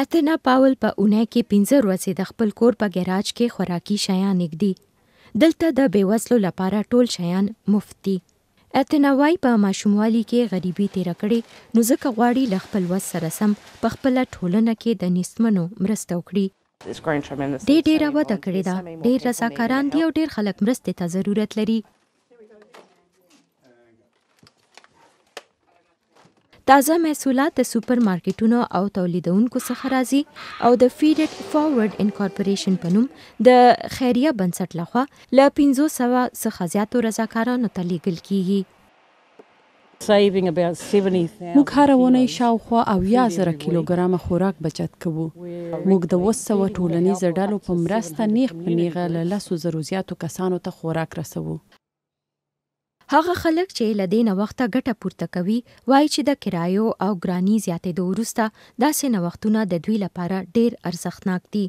اته پاول په پا اونۍ کې 15 ورځې د خپل کور په ګراج کې خوراکي شیان نګدي دلته د بیوسلو لپاره ټول شیان مفتي اته وای په ماشوموالي کې غریبي تیر کړي نو ځکه غواړي ل خپل وس سره سم په خپل ټولنه کې د نسمنو مرسته وکړي دې ډیره وده کړې ده ډیر رضاکاران دي او ډیر خلک مرستې ته ضرورت لري تازه محصولات د سوپر مارکیټونو او تولیدونکو څخه راځي او د فیډ اټ فارورډ انکورپوریشن په نوم د خیریه بنسټ لخوا له 1500 څخه زیاتو رضاکارانو ته لیږل کیږي موږ هر ونه شاوخوا او یا زره کیلوګرام خوراک بچت کوو موږ د وسو ټولنیز ډلو په مرسته نیخ په نیغه له لاسو زروزیاتو کسانو ته خوراک رسوو هغه خلک چې لدې نه وخته ګټه پورته کوي وایي چې د کرایو او ګرانی زیاتې دوه ورسته داسې نه وختونه د دوی لپاره ډیر ارزښتناک دي